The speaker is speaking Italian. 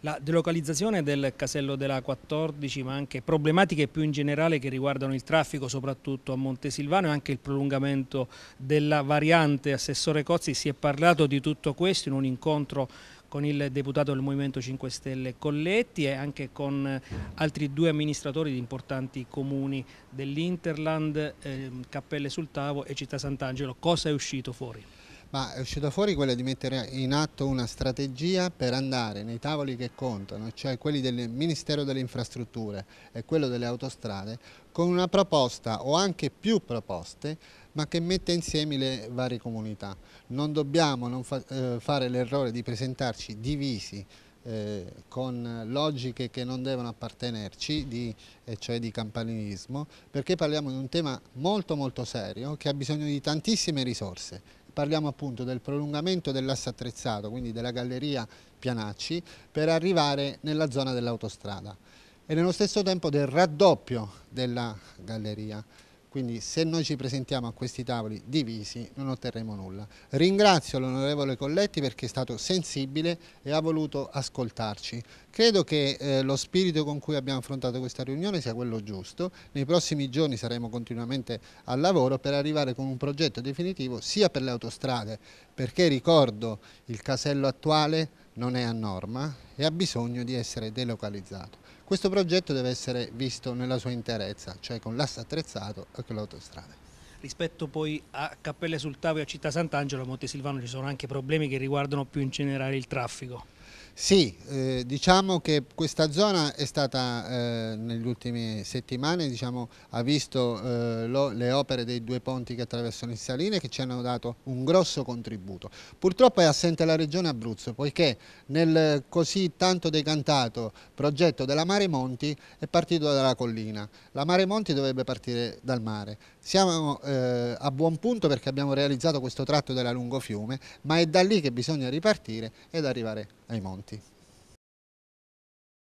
La delocalizzazione del casello della 14 ma anche problematiche più in generale che riguardano il traffico soprattutto a Montesilvano e anche il prolungamento della variante Assessore Cozzi si è parlato di tutto questo in un incontro con il deputato del Movimento 5 Stelle Colletti e anche con eh, altri due amministratori di importanti comuni dell'Interland, eh, Cappelle sul Tavo e Città Sant'Angelo. Cosa è uscito fuori? Ma è uscita fuori quella di mettere in atto una strategia per andare nei tavoli che contano, cioè quelli del Ministero delle Infrastrutture e quello delle autostrade, con una proposta o anche più proposte, ma che mette insieme le varie comunità. Non dobbiamo non fa eh, fare l'errore di presentarci divisi eh, con logiche che non devono appartenerci, di, eh, cioè di campanilismo, perché parliamo di un tema molto molto serio che ha bisogno di tantissime risorse parliamo appunto del prolungamento dell'asse attrezzato, quindi della galleria Pianacci, per arrivare nella zona dell'autostrada e nello stesso tempo del raddoppio della galleria. Quindi se noi ci presentiamo a questi tavoli divisi non otterremo nulla. Ringrazio l'onorevole Colletti perché è stato sensibile e ha voluto ascoltarci. Credo che eh, lo spirito con cui abbiamo affrontato questa riunione sia quello giusto. Nei prossimi giorni saremo continuamente al lavoro per arrivare con un progetto definitivo sia per le autostrade, perché ricordo il casello attuale non è a norma e ha bisogno di essere delocalizzato. Questo progetto deve essere visto nella sua interezza, cioè con l'asse attrezzato e con l'autostrada. Rispetto poi a Cappelle sul Tavo e a Città Sant'Angelo, a Montesilvano ci sono anche problemi che riguardano più in generale il traffico. Sì, eh, diciamo che questa zona è stata eh, negli ultimi settimane, diciamo, ha visto eh, lo, le opere dei due ponti che attraversano il Saline che ci hanno dato un grosso contributo. Purtroppo è assente la regione Abruzzo poiché nel così tanto decantato progetto della Mare Monti è partito dalla collina. La Mare Monti dovrebbe partire dal mare. Siamo eh, a buon punto perché abbiamo realizzato questo tratto della lungo fiume, ma è da lì che bisogna ripartire ed arrivare ai monti. 20.